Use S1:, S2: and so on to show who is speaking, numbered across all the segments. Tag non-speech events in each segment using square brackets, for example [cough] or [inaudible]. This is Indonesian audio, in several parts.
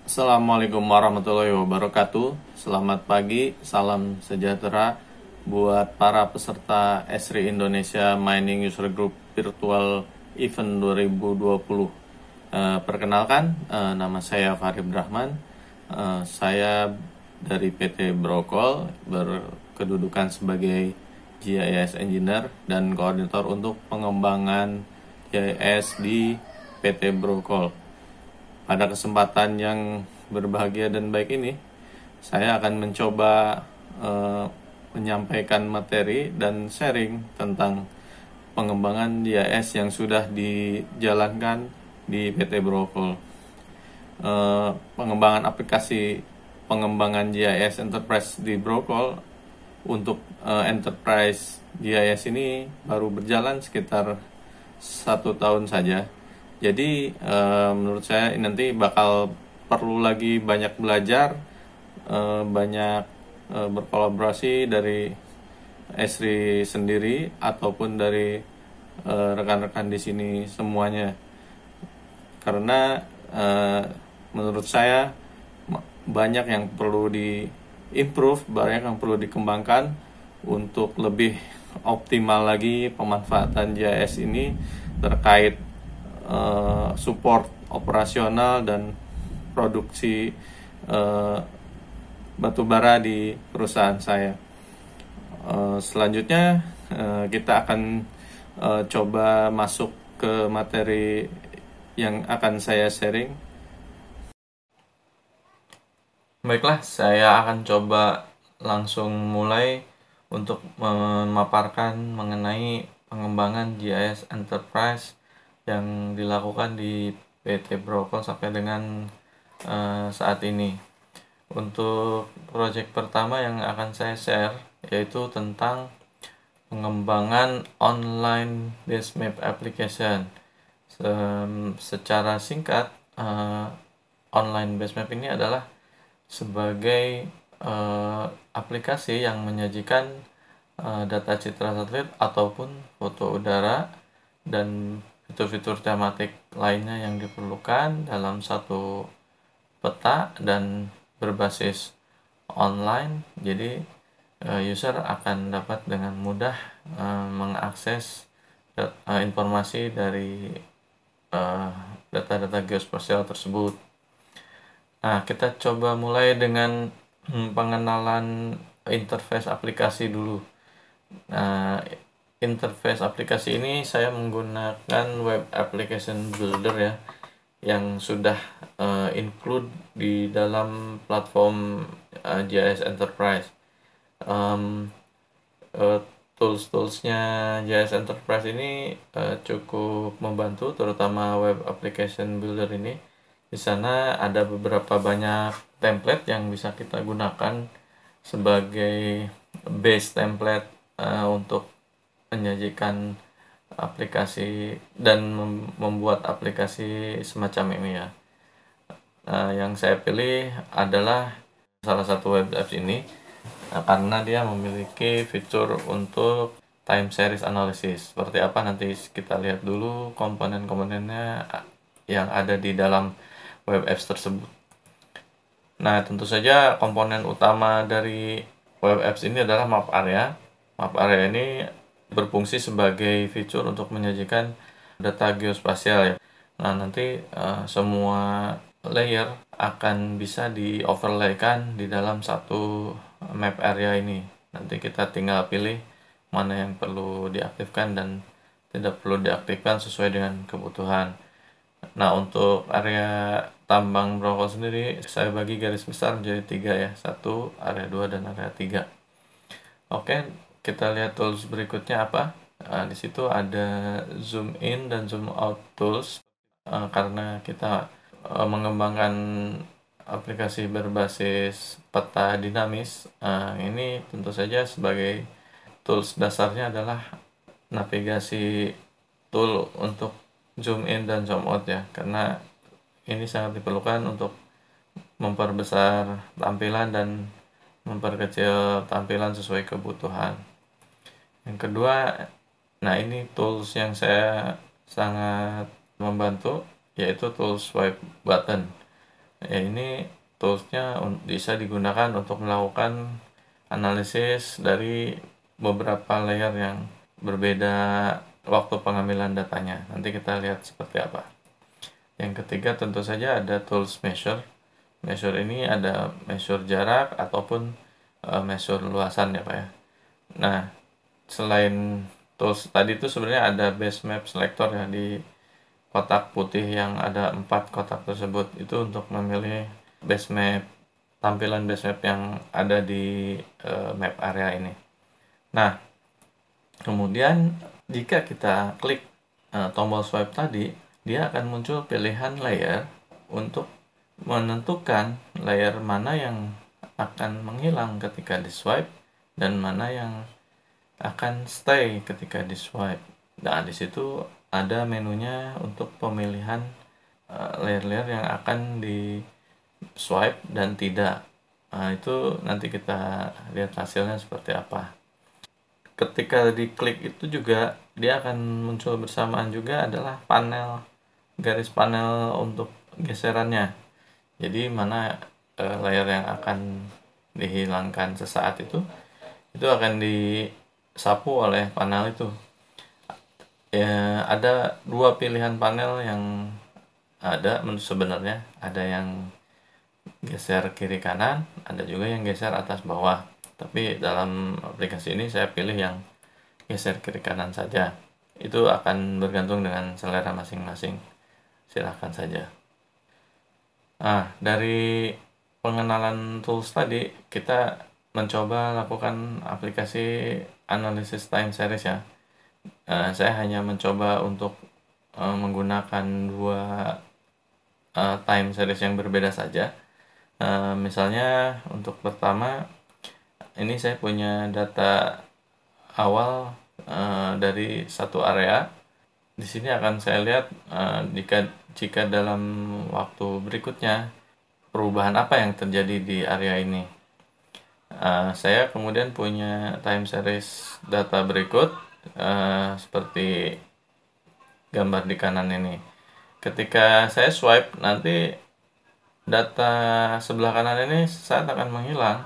S1: Assalamualaikum warahmatullahi wabarakatuh. Selamat pagi, salam sejahtera buat para peserta Esri Indonesia Mining User Group Virtual Event 2020. Eh, perkenalkan, eh, nama saya Farid Rahman. Eh, saya dari PT Brokol berkedudukan sebagai GIS Engineer dan koordinator untuk pengembangan GIS di PT Brokol pada kesempatan yang berbahagia dan baik ini, saya akan mencoba eh, menyampaikan materi dan sharing tentang pengembangan DIS yang sudah dijalankan di PT Brokol. Eh, pengembangan aplikasi pengembangan GIS Enterprise di Brokol untuk uh, Enterprise GIS ini baru berjalan sekitar satu tahun saja jadi e, menurut saya nanti bakal perlu lagi banyak belajar e, banyak e, berkolaborasi dari Esri sendiri ataupun dari rekan-rekan di sini semuanya karena menurut saya banyak yang perlu di improve banyak yang perlu dikembangkan untuk lebih optimal lagi pemanfaatan JS ini terkait Eh, support operasional dan produksi uh, eh, batubara di perusahaan saya. Uh, selanjutnya uh, kita akan uh, coba masuk ke materi yang akan saya sharing. Baiklah, saya akan coba langsung mulai untuk memaparkan mengenai pengembangan GIS Enterprise yang dilakukan di PT Brokon sampai dengan uh, saat ini. Untuk proyek pertama yang akan saya share yaitu tentang pengembangan online base map application. Se secara singkat, uh, online map ini adalah sebagai uh, aplikasi yang menyajikan uh, data citra satelit ataupun foto udara dan fitur-fitur tematik lainnya yang diperlukan dalam satu peta dan berbasis online jadi eh, user akan dapat dengan mudah eh, mengakses eh, informasi dari data-data geospasial tersebut nah kita coba mulai dengan hmm, pengenalan interface aplikasi dulu nah interface aplikasi ini saya menggunakan web application builder ya yang sudah uh, include di dalam platform uh, eh, JS Enterprise um, uh, tools-toolsnya JS Enterprise ini uh, cukup membantu terutama web application builder ini di sana ada beberapa banyak template yang bisa kita gunakan sebagai base template uh, untuk menyajikan aplikasi dan membuat aplikasi semacam ini ya. Nah, yang saya pilih adalah salah satu web apps ini nah, karena dia memiliki fitur untuk time series analysis. Seperti apa nanti kita lihat dulu komponen-komponennya yang ada di dalam web apps tersebut. Nah, tentu saja komponen utama dari web apps ini adalah map area. Map area ini berfungsi sebagai fitur untuk menyajikan data geospasial ya. Nah, nanti uh, semua layer akan bisa di overlaykan di dalam satu map area ini. Nanti kita tinggal pilih mana yang perlu diaktifkan dan tidak perlu diaktifkan sesuai dengan kebutuhan. Nah, untuk area tambang brokol sendiri saya bagi garis besar menjadi tiga ya, satu area dua dan area tiga. Oke, kita lihat tools berikutnya apa nah, di situ ada zoom in dan zoom out tools uh, karena kita uh, mengembangkan aplikasi berbasis peta dinamis uh, ini tentu saja sebagai tools dasarnya adalah navigasi tool untuk zoom in dan zoom out ya karena ini sangat diperlukan untuk memperbesar tampilan dan memperkecil tampilan sesuai kebutuhan yang kedua nah ini tools yang saya sangat membantu yaitu tools swipe button ya ini toolsnya bisa digunakan untuk melakukan analisis dari beberapa layer yang berbeda waktu pengambilan datanya nanti kita lihat seperti apa yang ketiga tentu saja ada tools measure measure ini ada measure jarak ataupun eh, measure luasan ya pak ya nah selain tools tadi itu sebenarnya ada base map selector ya di kotak putih yang ada empat kotak tersebut itu untuk memilih base map tampilan base map yang ada di uh, map area ini. Nah, kemudian jika kita klik uh, tombol swipe tadi, dia akan muncul pilihan layer untuk menentukan layer mana yang akan menghilang ketika di swipe dan mana yang akan stay ketika di swipe. Nah, di situ ada menunya untuk pemilihan eh, layer-layer yang akan di swipe dan tidak. Nah, itu nanti kita lihat hasilnya seperti apa. Ketika diklik itu juga dia akan muncul bersamaan juga adalah panel garis panel untuk geserannya. Jadi mana eh, layer yang akan dihilangkan sesaat itu itu akan di disapu oleh panel itu ya ada dua pilihan panel yang ada sebenarnya ada yang geser kiri kanan ada juga yang geser atas bawah tapi dalam aplikasi ini saya pilih yang geser kiri kanan saja itu akan bergantung dengan selera masing-masing silahkan saja nah dari pengenalan tools tadi kita mencoba lakukan aplikasi analisis time series ya uh, saya hanya mencoba untuk uh, menggunakan dua uh, time series yang berbeda saja uh, misalnya untuk pertama ini saya punya data awal uh, dari satu area di sini akan saya lihat uh, jika jika dalam waktu berikutnya perubahan apa yang terjadi di area ini Uh, saya kemudian punya time series data berikut uh, seperti gambar di kanan ini. Ketika saya swipe nanti data sebelah kanan ini saat akan menghilang,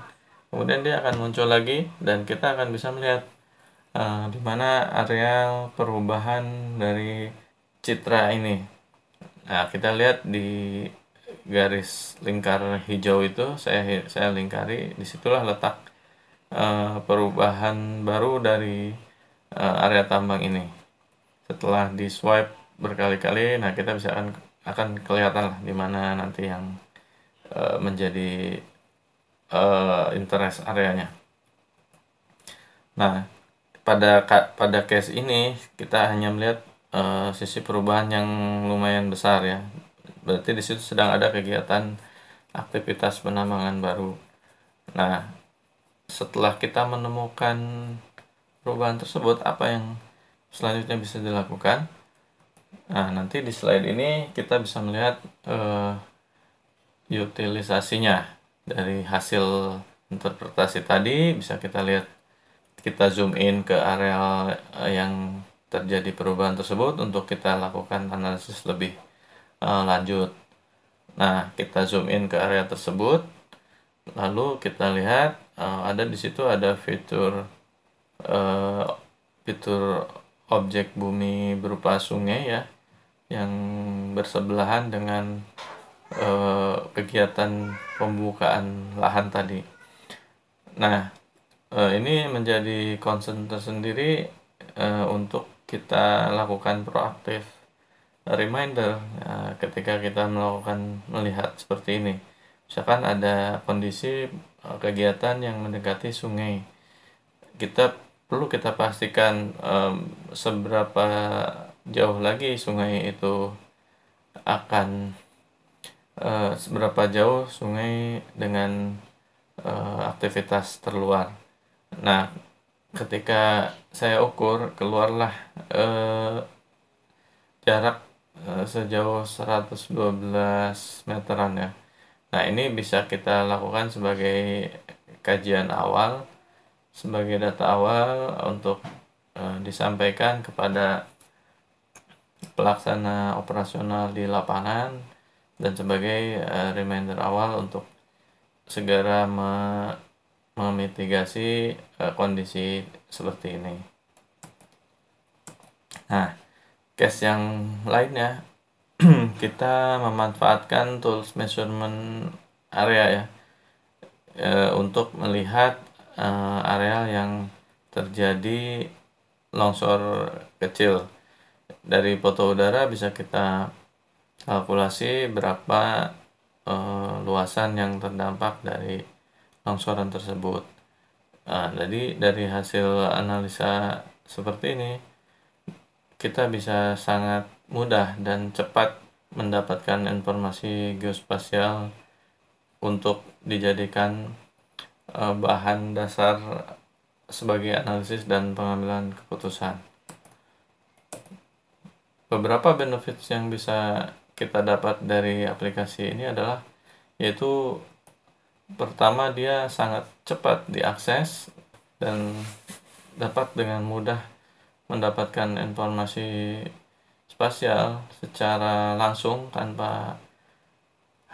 S1: kemudian dia akan muncul lagi dan kita akan bisa melihat uh, di mana area perubahan dari citra ini. Nah, kita lihat di garis lingkar hijau itu saya saya lingkari disitulah letak uh, perubahan baru dari uh, area tambang ini setelah di swipe berkali-kali nah kita bisa akan akan kelihatan lah dimana nanti yang uh, menjadi uh, interest areanya nah pada pada case ini kita hanya melihat uh, sisi perubahan yang lumayan besar ya berarti di situ sedang ada kegiatan aktivitas penambangan baru. Nah, setelah kita menemukan perubahan tersebut, apa yang selanjutnya bisa dilakukan? Nah, nanti di slide ini kita bisa melihat uh, utilisasinya dari hasil interpretasi tadi bisa kita lihat kita zoom in ke area yang terjadi perubahan tersebut untuk kita lakukan analisis lebih uh, lanjut nah kita zoom in ke area tersebut lalu kita lihat uh, ada di situ ada fitur uh, fitur objek bumi berupa sungai ya yang bersebelahan dengan uh, kegiatan pembukaan lahan tadi nah uh, ini menjadi concern tersendiri uh, untuk kita lakukan proaktif reminder ya, ketika kita melakukan melihat seperti ini misalkan ada kondisi e, kegiatan yang mendekati sungai kita perlu kita pastikan um, seberapa jauh lagi sungai itu akan uh, seberapa jauh sungai dengan uh, aktivitas terluar nah ketika saya ukur keluarlah uh, jarak Eh, sejauh 112 meteran ya nah ini bisa kita lakukan sebagai kajian awal sebagai data awal untuk uh, disampaikan kepada pelaksana operasional di lapangan dan sebagai uh, reminder awal untuk segera me memitigasi uh, kondisi seperti ini. Nah, case yang lainnya [clears throat] kita memanfaatkan tools measurement area ya e, untuk melihat e, areal yang terjadi longsor kecil dari foto udara bisa kita kalkulasi berapa e, luasan yang terdampak dari longsoran tersebut nah, jadi dari hasil analisa seperti ini kita bisa sangat mudah dan cepat mendapatkan informasi geospasial untuk dijadikan eh, bahan dasar sebagai analisis dan pengambilan keputusan. Beberapa benefits yang bisa kita dapat dari aplikasi ini adalah yaitu pertama dia sangat cepat diakses dan dapat dengan mudah mendapatkan informasi spasial secara langsung tanpa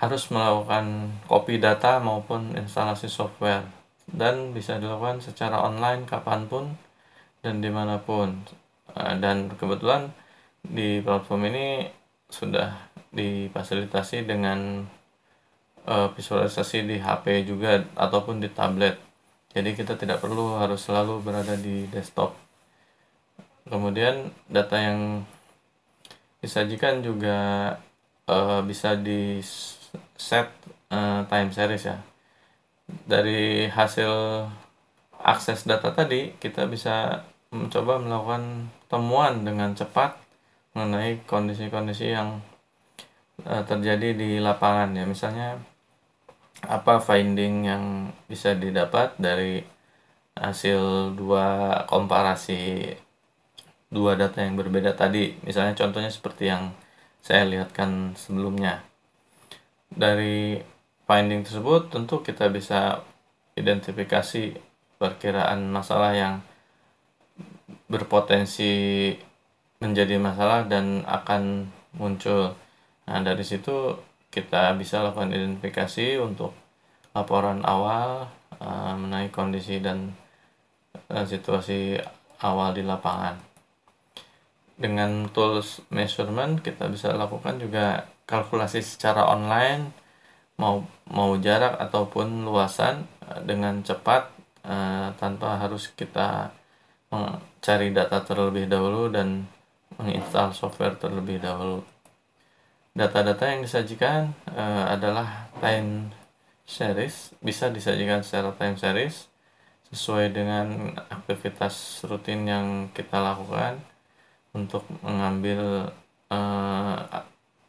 S1: harus melakukan copy data maupun instalasi software dan bisa dilakukan secara online kapanpun dan dimanapun eh, dan kebetulan di platform ini sudah difasilitasi dengan eh, visualisasi di HP juga ataupun di tablet jadi kita tidak perlu harus selalu berada di desktop kemudian data yang disajikan juga uh, bisa di set uh, time series ya dari hasil akses data tadi kita bisa mencoba melakukan temuan dengan cepat mengenai kondisi-kondisi yang uh, terjadi di lapangan ya misalnya apa finding yang bisa didapat dari hasil dua komparasi dua data yang berbeda tadi. Misalnya contohnya seperti yang saya lihatkan sebelumnya. Dari finding tersebut tentu kita bisa identifikasi perkiraan masalah yang berpotensi menjadi masalah dan akan muncul. Nah, dari situ kita bisa lakukan identifikasi untuk laporan awal uh, mengenai kondisi dan uh, situasi awal di lapangan dengan tools measurement kita bisa lakukan juga kalkulasi secara online mau mau jarak ataupun luasan eh, dengan cepat eh, tanpa harus kita mencari data terlebih dahulu dan menginstal software terlebih dahulu. Data-data yang disajikan eh, adalah time series, bisa disajikan secara time series sesuai dengan aktivitas rutin yang kita lakukan untuk mengambil uh,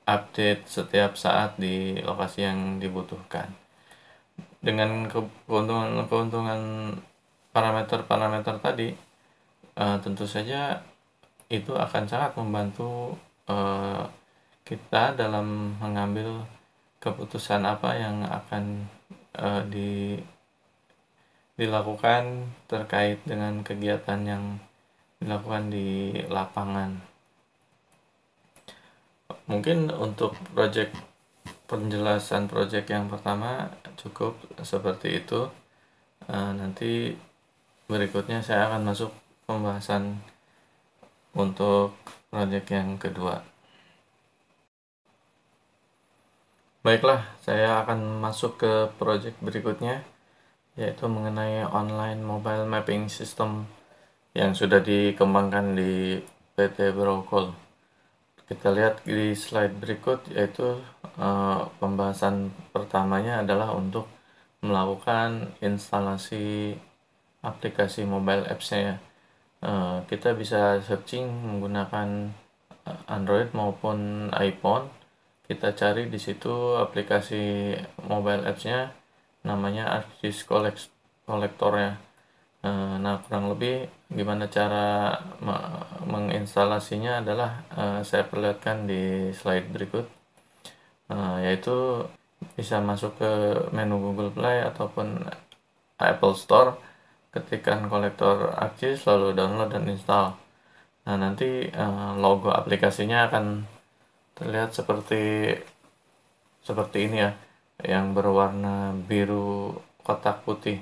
S1: update setiap saat di lokasi yang dibutuhkan. Dengan keuntungan-keuntungan parameter-parameter tadi, uh, tentu saja itu akan sangat membantu uh, kita dalam mengambil keputusan apa yang akan uh, di dilakukan terkait dengan kegiatan yang dilakukan di lapangan. Mungkin untuk proyek penjelasan proyek yang pertama cukup seperti itu. E, nanti berikutnya saya akan masuk pembahasan untuk proyek yang kedua. Baiklah, saya akan masuk ke proyek berikutnya yaitu mengenai online mobile mapping system yang sudah dikembangkan di PT Brokol. Kita lihat di slide berikut yaitu uh, pembahasan pertamanya adalah untuk melakukan instalasi aplikasi mobile apps-nya Uh, kita bisa searching menggunakan eh, Android maupun iPhone. Kita cari di situ aplikasi mobile apps-nya namanya Artis Collector ya. Uh, nah, kurang lebih gimana cara menginstalasinya adalah uh, saya perlihatkan di slide berikut uh, yaitu bisa masuk ke menu Google Play ataupun Apple Store ketikan kolektor ArcGIS lalu download dan install nah nanti uh, logo aplikasinya akan terlihat seperti seperti ini ya yang berwarna biru kotak putih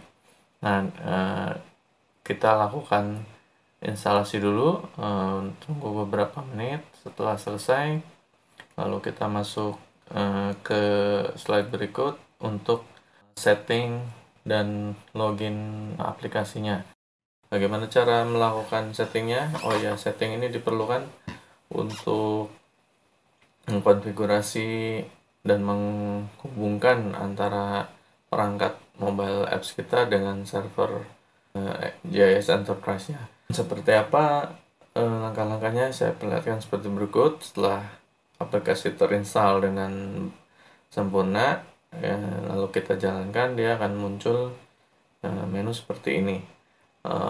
S1: nah uh, kita lakukan instalasi dulu uh, tunggu beberapa menit setelah selesai lalu kita masuk eh, ke slide berikut untuk setting dan login aplikasinya bagaimana cara melakukan settingnya oh ya setting ini diperlukan untuk mengkonfigurasi dan menghubungkan antara perangkat mobile apps kita dengan server JS eh, Enterprise-nya. Seperti apa eh, langkah-langkahnya saya perlihatkan seperti berikut setelah aplikasi terinstall dengan sempurna ya, lalu kita jalankan dia akan muncul menu seperti ini [clears throat]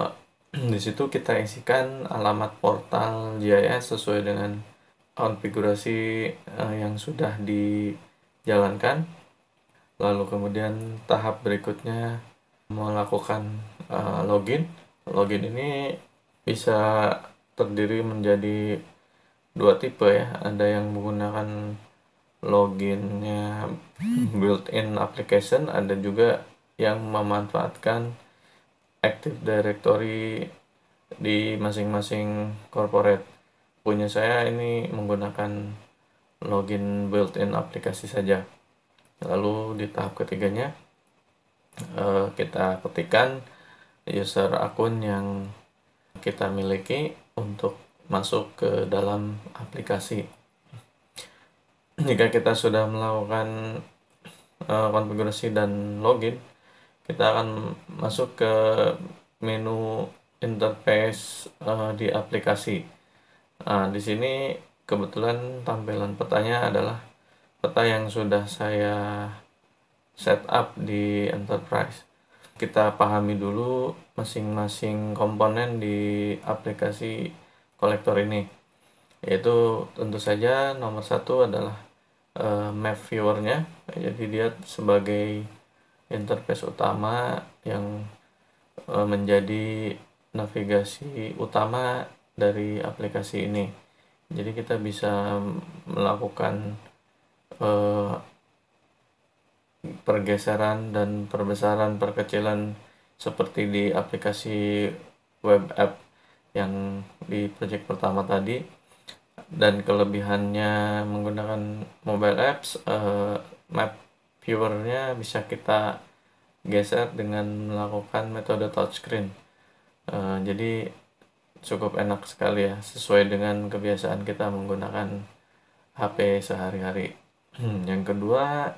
S1: di situ kita isikan alamat portal JIS sesuai dengan konfigurasi yang sudah dijalankan lalu kemudian tahap berikutnya melakukan uh, login. Login ini bisa terdiri menjadi dua tipe ya. Ada yang menggunakan loginnya built-in application, ada juga yang memanfaatkan Active Directory di masing-masing corporate. Punya saya ini menggunakan login built-in aplikasi saja. Lalu di tahap ketiganya Eh, kita ketikkan user akun yang kita miliki untuk masuk ke dalam aplikasi. Jika kita sudah melakukan eh, konfigurasi dan login, kita akan masuk ke menu interface uh, di aplikasi. Nah, di sini kebetulan tampilan petanya adalah peta yang sudah saya setup di enterprise. Kita pahami dulu masing-masing komponen di aplikasi kolektor ini. Yaitu tentu saja nomor satu adalah uh, map viewernya. Jadi dia sebagai interface utama yang uh, menjadi navigasi utama dari aplikasi ini. Jadi kita bisa melakukan uh, pergeseran dan perbesaran perkecilan seperti di aplikasi web app yang di project pertama tadi dan kelebihannya menggunakan mobile apps uh, map viewernya bisa kita geser dengan melakukan metode touchscreen uh, jadi cukup enak sekali ya sesuai dengan kebiasaan kita menggunakan HP sehari-hari [clears throat] yang kedua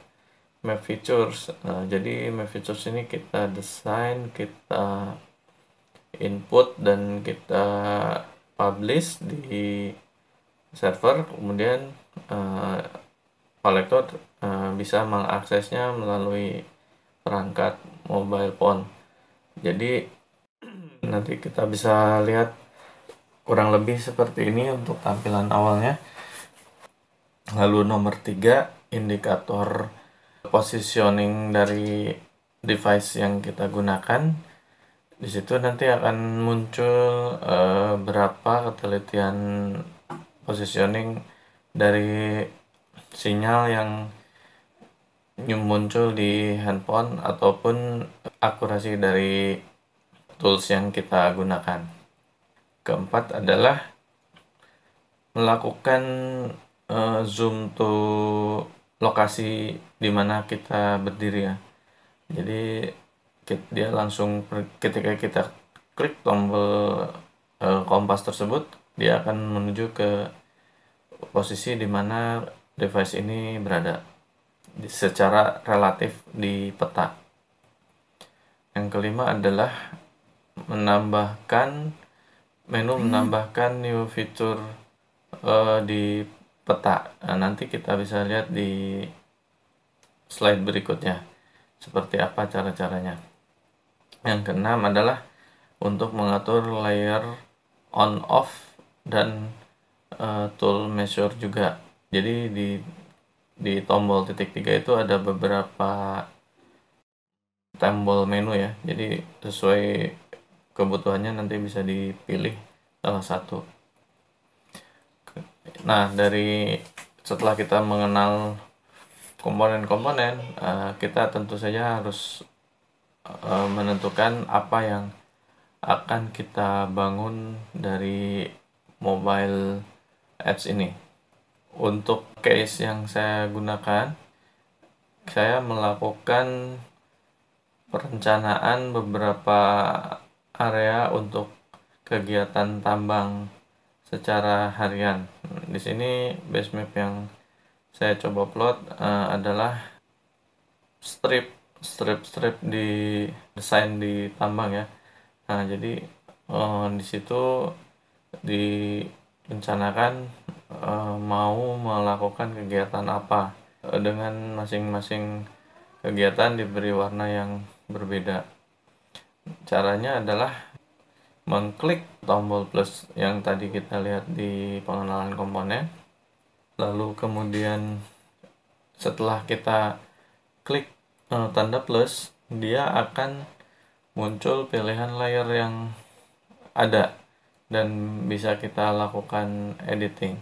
S1: map features nah jadi map features ini kita desain kita input dan kita publish di server kemudian uh, kolektor uh, bisa mengaksesnya melalui perangkat mobile phone jadi [clears throat] nanti kita bisa lihat kurang lebih seperti ini untuk tampilan awalnya lalu nomor tiga indikator positioning dari device yang kita gunakan di situ nanti akan muncul uh, berapa ketelitian positioning dari sinyal yang muncul di handphone ataupun akurasi dari tools yang kita gunakan. Keempat adalah melakukan uh, zoom to lokasi di mana kita berdiri ya. Jadi dia langsung ketika kita klik tombol eh, kompas tersebut, dia akan menuju ke posisi di mana device ini berada secara relatif di peta. Yang kelima adalah menambahkan menu hmm. menambahkan new feature uh, di peta. Nah, nanti kita bisa lihat di slide berikutnya seperti apa cara-caranya. Yang keenam adalah untuk mengatur layer on off dan uh, tool measure juga. Jadi di di tombol titik tiga itu ada beberapa tombol menu ya. Jadi sesuai kebutuhannya nanti bisa dipilih salah satu. Nah, dari setelah kita mengenal komponen-komponen, eh, kita tentu saja harus eh, menentukan apa yang akan kita bangun dari mobile apps ini. Untuk case yang saya gunakan, saya melakukan perencanaan beberapa area untuk kegiatan tambang secara harian. Di sini base map yang saya coba plot uh, adalah strip strip strip di desain di tambang ya. Nah, jadi uh, di situ direncanakan uh, mau melakukan kegiatan apa uh, dengan masing-masing kegiatan diberi warna yang berbeda. Caranya adalah mengklik tombol plus yang tadi kita lihat di pengenalan komponen lalu kemudian setelah kita klik uh, tanda plus dia akan muncul pilihan layer yang ada dan bisa kita lakukan editing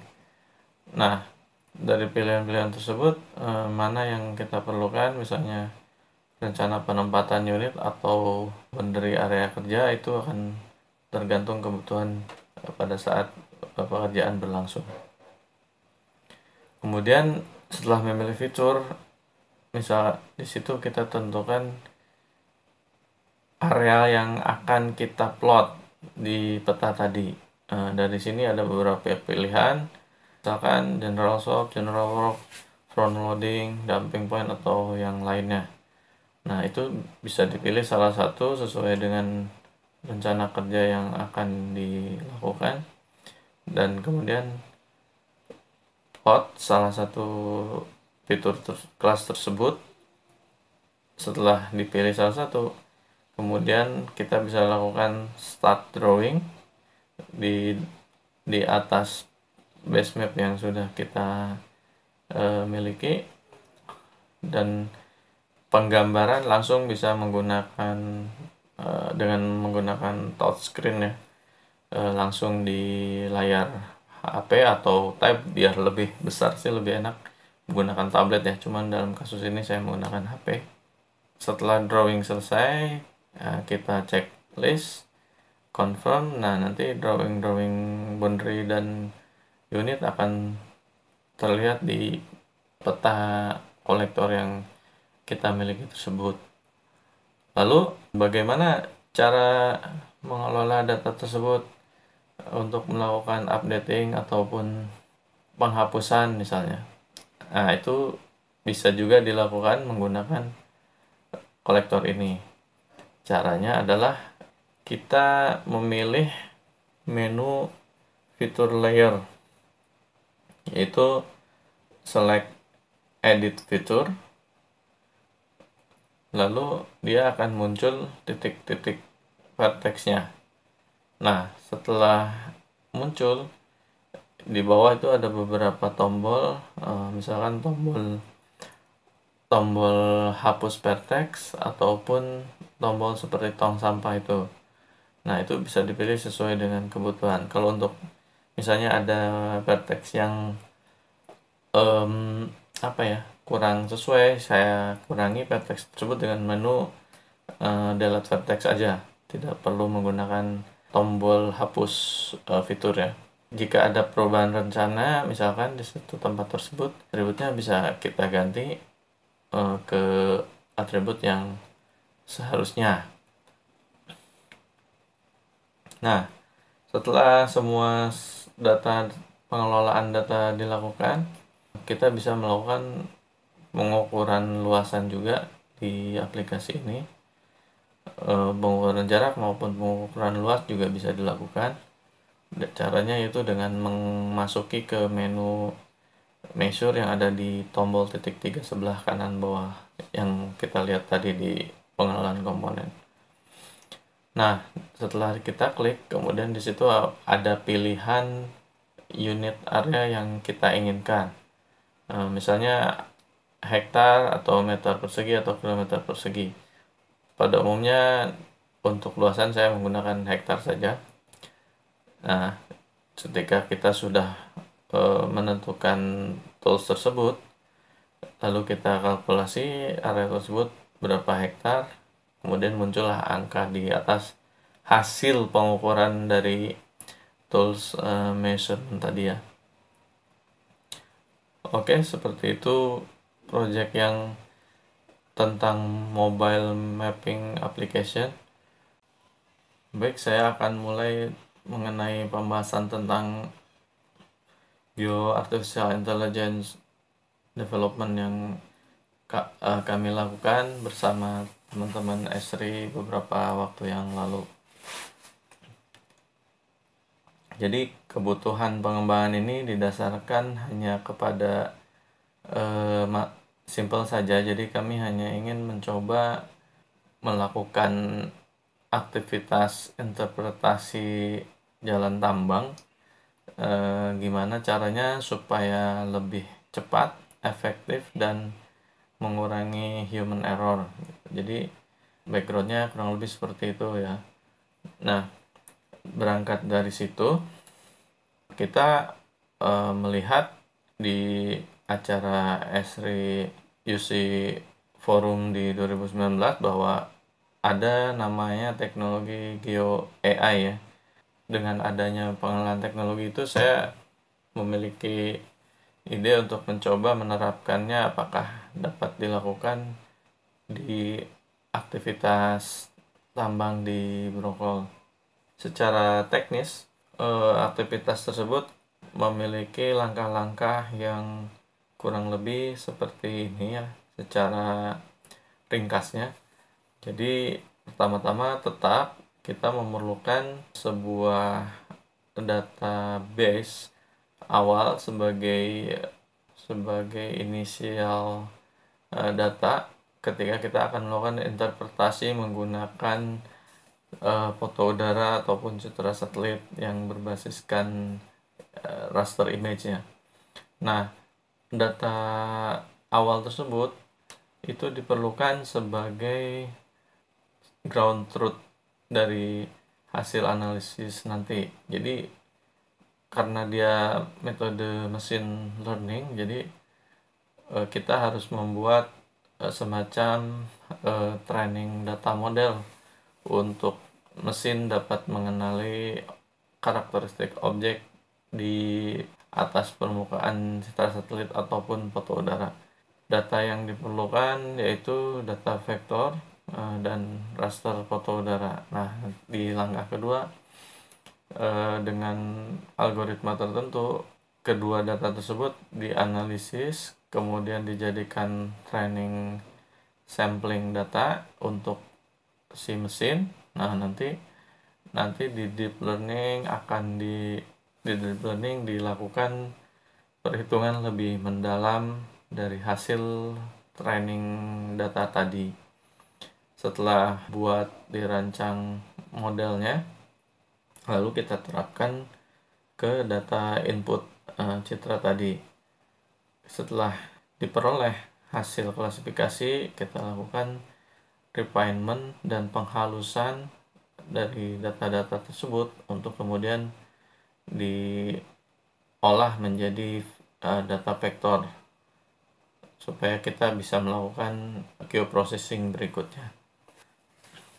S1: nah dari pilihan-pilihan tersebut uh, mana yang kita perlukan misalnya rencana penempatan unit atau benderi area kerja itu akan tergantung kebutuhan eh, pada saat eh, pekerjaan berlangsung. Kemudian setelah memilih fitur, misal di situ kita tentukan area yang akan kita plot di peta tadi. Nah, eh, dari sini ada beberapa pilihan, misalkan general shop, general work, front loading, dumping point atau yang lainnya. Nah, itu bisa dipilih salah satu sesuai dengan rencana kerja yang akan dilakukan dan kemudian hot salah satu fitur ter kelas tersebut setelah dipilih salah satu kemudian kita bisa lakukan start drawing di di atas base map yang sudah kita e, miliki dan penggambaran langsung bisa menggunakan Eh, dengan menggunakan touchscreen ya eh, langsung di layar HP atau type biar lebih besar sih lebih enak menggunakan tablet ya cuman dalam kasus ini saya menggunakan HP setelah drawing selesai eh, kita cek list confirm nah nanti drawing drawing boundary dan unit akan terlihat di peta kolektor yang kita miliki tersebut Lalu bagaimana cara mengelola data tersebut untuk melakukan updating ataupun penghapusan misalnya. Nah, itu bisa juga dilakukan menggunakan kolektor ini. Caranya adalah kita memilih menu fitur layer yaitu select edit fitur lalu dia akan muncul titik-titik vertexnya. Nah, setelah muncul di bawah itu ada beberapa tombol, eh, misalkan tombol tombol hapus vertex ataupun tombol seperti tong sampah itu. Nah, itu bisa dipilih sesuai dengan kebutuhan. Kalau untuk misalnya ada vertex yang um, apa ya? kurang sesuai, saya kurangi vertex tersebut dengan menu uh, delete vertex aja. Tidak perlu menggunakan tombol hapus uh, fitur ya. Jika ada perubahan rencana, misalkan di satu tempat tersebut, atributnya bisa kita ganti uh, ke atribut yang seharusnya. Nah, setelah semua data pengelolaan data dilakukan, kita bisa melakukan pengukuran luasan juga di aplikasi ini eh, pengukuran jarak maupun pengukuran luas juga bisa dilakukan nah, caranya itu dengan memasuki ke menu measure yang ada di tombol titik tiga sebelah kanan bawah yang kita lihat tadi di pengenalan komponen nah setelah kita klik kemudian di situ ada pilihan unit area yang kita inginkan eh, misalnya hektar atau meter persegi atau kilometer persegi. Pada umumnya untuk luasan saya menggunakan hektar saja. Nah, ketika kita sudah e, menentukan tools tersebut, lalu kita kalkulasi area tersebut berapa hektar, kemudian muncullah angka di atas hasil pengukuran dari tools e, eh, measurement tadi ya. Oke, seperti itu project yang tentang mobile mapping application. Baik, saya akan mulai mengenai pembahasan tentang Geo Artificial Intelligence Development yang eh, kami lakukan bersama teman-teman Esri beberapa waktu yang lalu. Jadi kebutuhan pengembangan ini didasarkan hanya kepada eh, simple saja jadi kami hanya ingin mencoba melakukan aktivitas interpretasi jalan tambang e, gimana caranya supaya lebih cepat efektif dan mengurangi human error jadi backgroundnya kurang lebih seperti itu ya nah berangkat dari situ kita e, melihat di acara Esri UC forum di 2019 bahwa ada namanya teknologi geo AI ya. Dengan adanya pengenalan teknologi itu saya memiliki ide untuk mencoba menerapkannya apakah dapat dilakukan di aktivitas tambang di Brokol. Secara teknis, eh, aktivitas tersebut memiliki langkah-langkah yang kurang lebih seperti ini ya secara ringkasnya jadi pertama-tama tetap kita memerlukan sebuah database awal sebagai sebagai inisial eh, data ketika kita akan melakukan interpretasi menggunakan eh, foto udara ataupun citra satelit yang berbasiskan eh, raster image-nya. Nah, data awal tersebut itu diperlukan sebagai ground truth dari hasil analisis nanti. Jadi karena dia metode mesin learning, jadi eh, kita harus membuat eh, semacam eh, training data model untuk mesin dapat mengenali karakteristik objek di atas permukaan sitar satelit ataupun foto udara. Data yang diperlukan yaitu data vektor eh, dan raster foto udara. Nah, di langkah kedua eh, dengan algoritma tertentu kedua data tersebut dianalisis kemudian dijadikan training sampling data untuk si mesin. Nah, nanti nanti di deep learning akan di di deep learning dilakukan perhitungan lebih mendalam dari hasil training data tadi. Setelah buat dirancang modelnya, lalu kita terapkan ke data input uh, citra tadi. Setelah diperoleh hasil klasifikasi, kita lakukan refinement dan penghalusan dari data-data tersebut untuk kemudian diolah menjadi uh, data vektor supaya kita bisa melakukan geoprocessing berikutnya.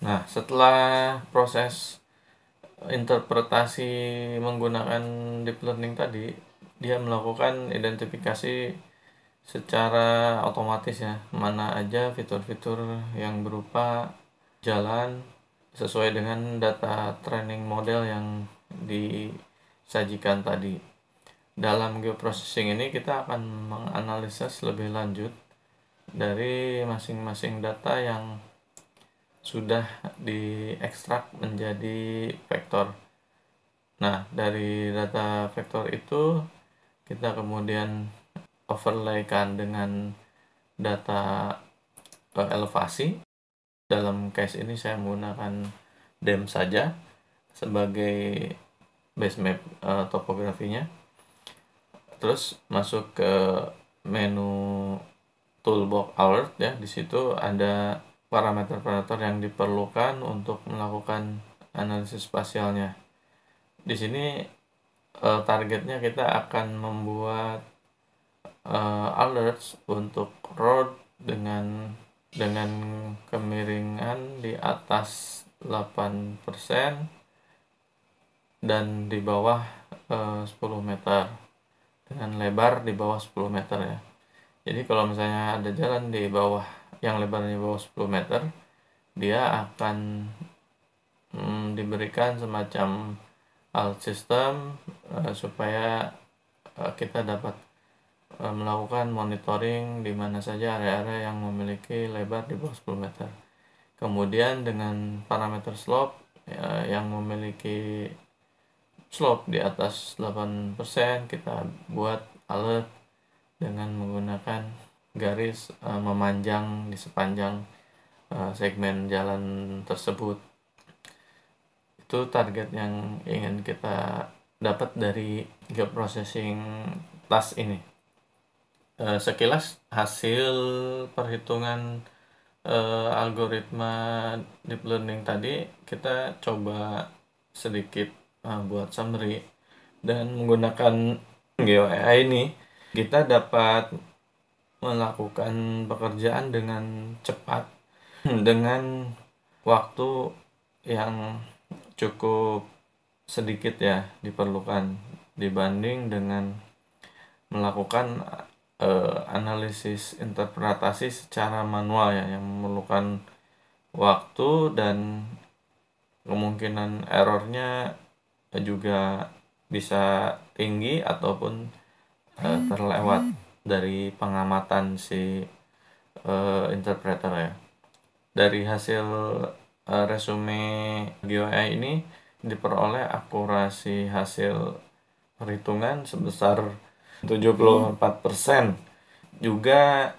S1: Nah, setelah proses interpretasi menggunakan deep learning tadi, dia melakukan identifikasi secara otomatis ya, mana aja fitur-fitur yang berupa jalan sesuai dengan data training model yang di sajikan tadi. Dalam geoprocessing ini kita akan menganalisis lebih lanjut dari masing-masing data yang sudah diekstrak menjadi vektor. Nah, dari data vektor itu kita kemudian overlaykan dengan data elevasi. Dalam case ini saya menggunakan DEM saja sebagai base map uh, topografinya terus masuk ke menu toolbox alert ya di situ ada parameter-parameter yang diperlukan untuk melakukan analisis spasialnya di sini uh, targetnya kita akan membuat uh, alerts untuk road dengan dengan kemiringan di atas 8% dan di bawah e, eh, 10 meter dengan lebar di bawah 10 meter ya jadi kalau misalnya ada jalan di bawah yang lebarnya di bawah 10 meter dia akan mm, diberikan semacam alt system e, supaya e, kita dapat e, melakukan monitoring di mana saja area-area yang memiliki lebar di bawah 10 meter kemudian dengan parameter slope ya, yang memiliki slope di atas 8% kita buat alert dengan menggunakan garis uh, memanjang di sepanjang uh, segmen jalan tersebut. Itu target yang ingin kita dapat dari processing task ini. Uh, sekilas hasil perhitungan uh, algoritma deep learning tadi kita coba sedikit uh, buat summary dan menggunakan GeoAI ini kita dapat melakukan pekerjaan dengan cepat [clears throat] dengan waktu yang cukup sedikit ya diperlukan dibanding dengan melakukan uh, analisis interpretasi secara manual ya yang memerlukan waktu dan kemungkinan errornya juga bisa tinggi ataupun uh, terlewat dari pengamatan si uh, interpreter ya. Dari hasil uh, resume GOI ini diperoleh akurasi hasil perhitungan sebesar 74% juga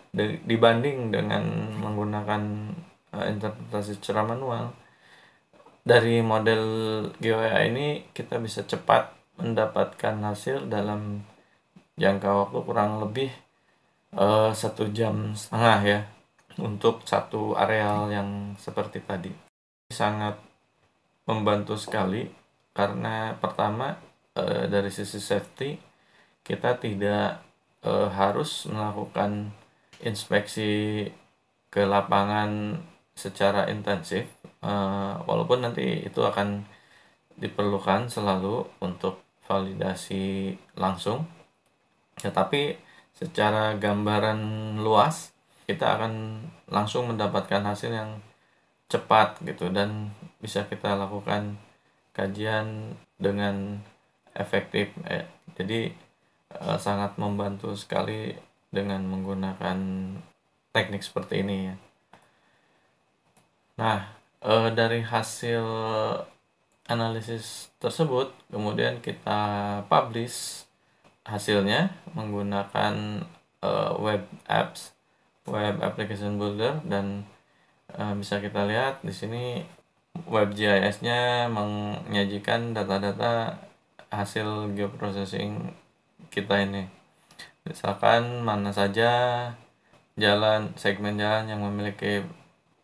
S1: dibanding dengan menggunakan uh, interpretasi secara manual dari model GWA ini kita bisa cepat mendapatkan hasil dalam jangka waktu kurang lebih eh, satu jam setengah ya untuk satu areal yang seperti tadi sangat membantu sekali karena pertama uh, dari sisi safety kita tidak uh, harus melakukan inspeksi ke lapangan secara intensif Eh, walaupun nanti itu akan diperlukan selalu untuk validasi langsung tetapi secara gambaran luas kita akan langsung mendapatkan hasil yang cepat gitu dan bisa kita lakukan kajian dengan efektif eh, jadi eh, sangat membantu sekali dengan menggunakan teknik seperti ini ya nah uh, dari hasil analisis tersebut kemudian kita publish hasilnya menggunakan uh, web apps web application builder dan uh, bisa kita lihat di sini web gis nya menyajikan data-data hasil geoprocessing kita ini. Misalkan mana saja jalan segmen jalan yang memiliki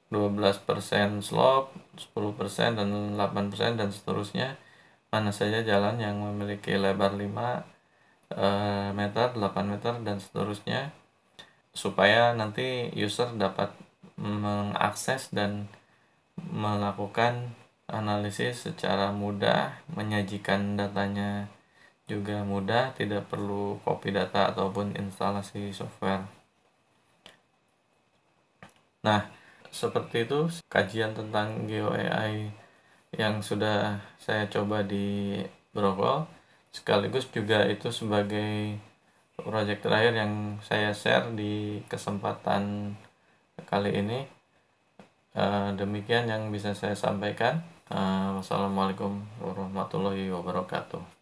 S1: 12% slope, 10% dan 8% dan seterusnya mana saja jalan yang memiliki lebar 5 eh, meter, 8 meter dan seterusnya supaya nanti user dapat mengakses dan melakukan analisis secara mudah, menyajikan datanya juga mudah, tidak perlu copy data ataupun instalasi software. Nah, seperti itu kajian tentang GeoAI yang sudah saya coba di Brokol sekaligus juga itu sebagai project terakhir yang saya share di kesempatan kali ini eh, demikian yang bisa saya sampaikan eh, wassalamualaikum warahmatullahi wabarakatuh